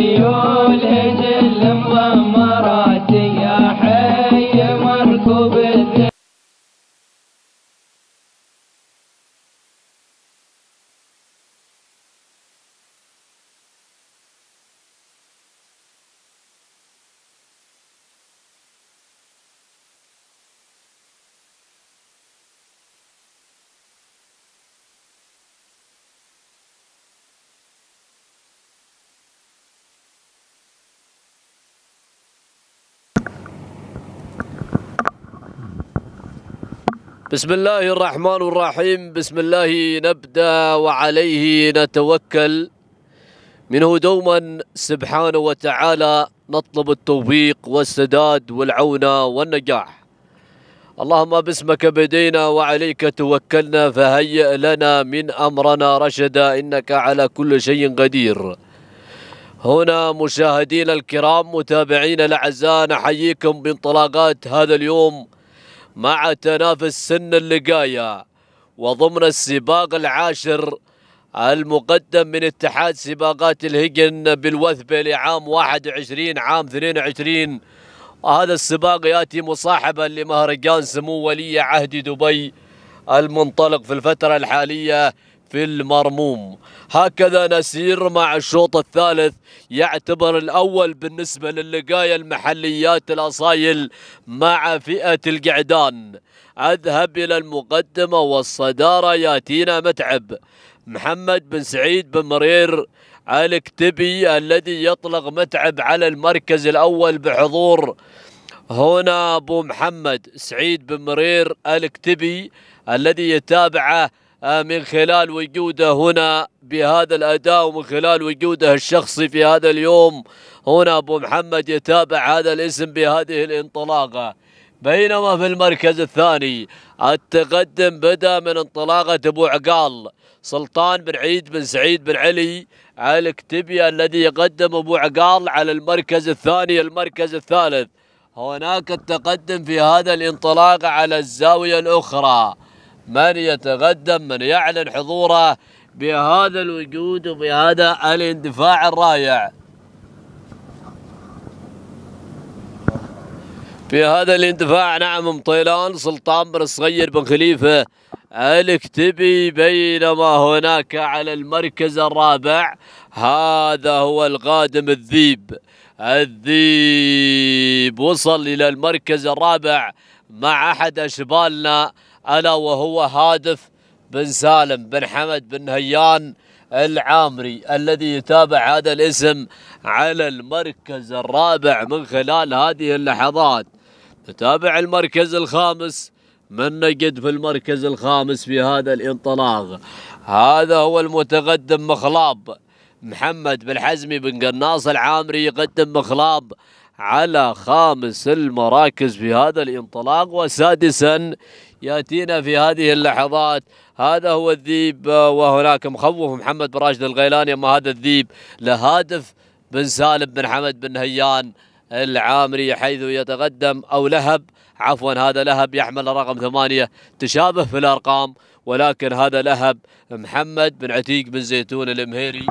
You're. بسم الله الرحمن الرحيم بسم الله نبدا وعليه نتوكل منه دوما سبحانه وتعالى نطلب التوفيق والسداد والعون والنجاح اللهم باسمك بدينا وعليك توكلنا فهيئ لنا من أمرنا رشدا إنك على كل شيء قدير هنا مشاهدينا الكرام متابعينا الأعزاء نحييكم بانطلاقات هذا اليوم مع تنافس سن اللقاية وضمن السباق العاشر المقدم من اتحاد سباقات الهجن بالوثبة لعام 21 عام 22 هذا السباق يأتي مصاحبا لمهرجان سمو ولي عهد دبي المنطلق في الفترة الحالية في المرموم هكذا نسير مع الشوط الثالث يعتبر الأول بالنسبة للقايا المحليات الأصايل مع فئة القعدان أذهب إلى المقدمة والصدارة ياتينا متعب محمد بن سعيد بن مرير الكتبي الذي يطلق متعب على المركز الأول بحضور هنا أبو محمد سعيد بن مرير الكتبي الذي يتابعه آه، من خلال وجوده هنا بهذا الأداء ومن خلال وجوده الشخصي في هذا اليوم هنا أبو محمد يتابع هذا الاسم بهذه الانطلاقة بينما في المركز الثاني التقدم بدأ من انطلاقة أبو عقال سلطان بن عيد بن سعيد بن علي على الكتبية الذي يقدم أبو عقال على المركز الثاني المركز الثالث هناك التقدم في هذا الانطلاق على الزاوية الأخرى من يتقدم من يعلن حضوره بهذا الوجود وبهذا الاندفاع الرائع في هذا الاندفاع نعم مطيلان سلطان بن صغير بن خليفة الكتبي بينما هناك على المركز الرابع هذا هو القادم الذيب الذيب وصل إلى المركز الرابع مع أحد أشبالنا ألا وهو هادف بن سالم بن حمد بن هيان العامري الذي يتابع هذا الاسم على المركز الرابع من خلال هذه اللحظات نتابع المركز الخامس من نجد في المركز الخامس في هذا الانطلاق هذا هو المتقدم مخلاب محمد بن حزمي بن قناص العامري يقدم مخلاب على خامس المراكز في هذا الانطلاق وسادسا ياتينا في هذه اللحظات هذا هو الذيب وهناك مخوف محمد بن راشد الغيلاني اما هذا الذيب لهادف بن سالم بن حمد بن هيان العامري حيث يتقدم او لهب عفوا هذا لهب يحمل رقم ثمانية تشابه في الارقام ولكن هذا لهب محمد بن عتيق بن زيتون المهيري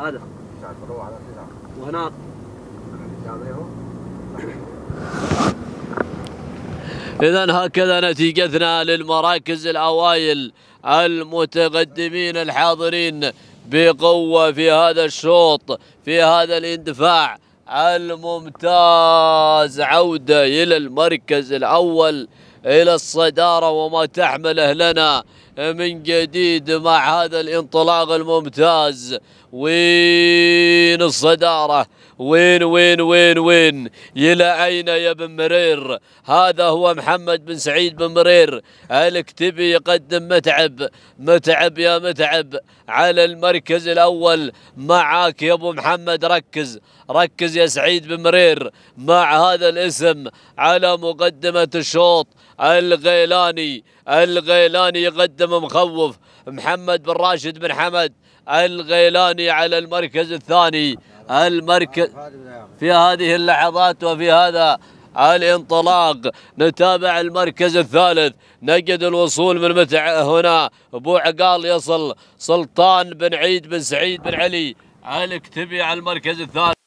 هذا وهناك إذا هكذا نتيجتنا للمراكز الأوائل المتقدمين الحاضرين بقوة في هذا الشوط في هذا الاندفاع الممتاز عودة إلى المركز الأول إلى الصدارة وما تحمله لنا من جديد مع هذا الانطلاق الممتاز وين الصدارة وين وين وين وين إلى أين يا بن مرير هذا هو محمد بن سعيد بن مرير الكتبي يقدم متعب متعب يا متعب على المركز الأول معك يا أبو محمد ركز ركز يا سعيد بن مرير مع هذا الاسم على مقدمة الشوط الغيلاني الغيلاني يقدم مخوف محمد بن راشد بن حمد الغيلاني على المركز الثاني المركز في هذه اللحظات وفي هذا الانطلاق نتابع المركز الثالث نجد الوصول من متع هنا ابو عقال يصل سلطان بن عيد بن سعيد بن علي الكتبي على المركز الثالث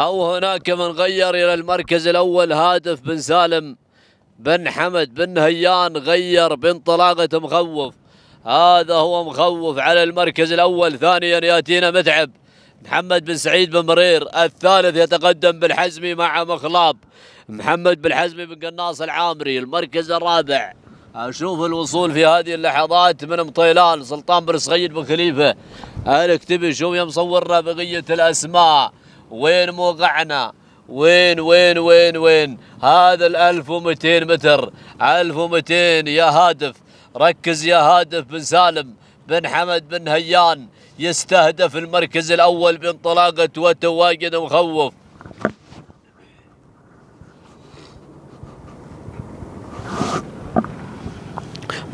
أو هناك من غير إلى المركز الأول هادف بن سالم بن حمد بن هيان غير بانطلاقة مخوف هذا هو مخوف على المركز الأول ثانيا يأتينا متعب محمد بن سعيد بن مرير الثالث يتقدم بالحزمي مع مخلاب محمد بالحزمي بن قناص العامري المركز الرابع أشوف الوصول في هذه اللحظات من مطيلان سلطان بن سعيد بن خليفة اكتب شو يا مصور بقية الأسماء وين موقعنا وين وين وين وين هذا ال 1200 متر 1200 يا هادف ركز يا هادف بن سالم بن حمد بن هيان يستهدف المركز الأول بانطلاقة وتواجد مخوف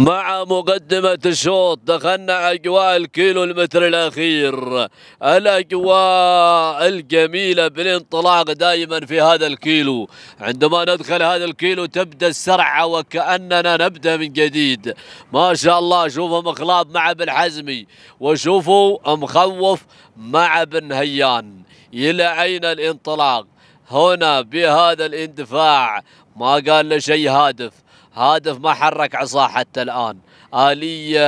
مع مقدمة الشوط دخلنا أجواء الكيلو المتر الأخير الأجواء الجميلة بالانطلاق دائما في هذا الكيلو عندما ندخل هذا الكيلو تبدأ السرعة وكأننا نبدأ من جديد ما شاء الله شوفوا مخلاب مع بن حزمي وشوفوا مخوف مع بن هيان إلى أين الانطلاق هنا بهذا الاندفاع ما قال له شيء هادف هادف ما حرك عصاه حتى الآن آلية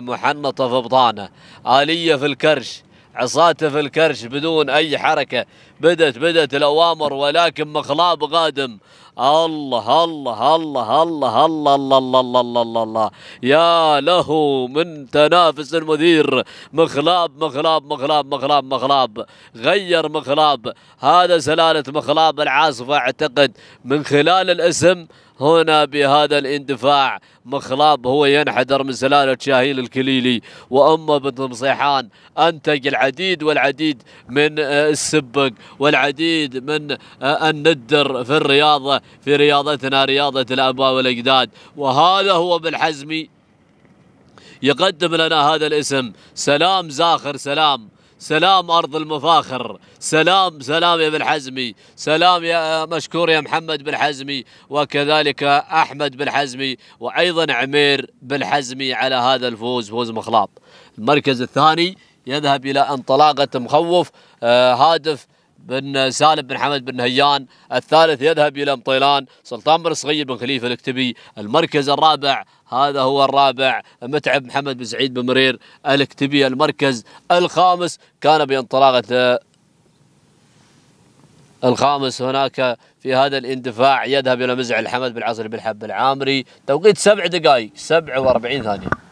محنطة في بطانه آلية في الكرش عصاته في الكرش بدون أي حركة بدت بدت الأوامر ولكن مخلاب قادم الله الله الله الله الله الله الله الله الله الله الله يا له من تنافس المدير مخلاب مخلاب مخلاب مخلاب مخلاب غير مخلاب هذا سلالة مخلاب العاصفة اعتقد من خلال الاسم هنا بهذا الاندفاع مخلاب هو ينحدر من سلالة شاهين الكليلي وأمه بنت مصيحان أنتج العديد والعديد من السبق والعديد من الندر في الرياضة في رياضتنا رياضة الآباء والأجداد وهذا هو بالحزم يقدم لنا هذا الاسم سلام زاخر سلام سلام أرض المفاخر سلام سلام يا بن حزمي سلام يا مشكور يا محمد بن حزمي وكذلك أحمد بن حزمي وأيضا عمير بن حزمي على هذا الفوز فوز مخلاط المركز الثاني يذهب إلى انطلاقة مخوف آه، هادف بن سالم بن حمد بن هيان الثالث يذهب إلى مطيلان سلطان بن صغير بن خليفة الاكتبي المركز الرابع هذا هو الرابع متعب محمد بن سعيد بن مرير الاكتبي المركز الخامس كان بانطلاقة الخامس هناك في هذا الاندفاع يذهب إلى مزعل حمد بن عاصر بن حب العامري توقيت سبع دقائق سبع واربعين ثانية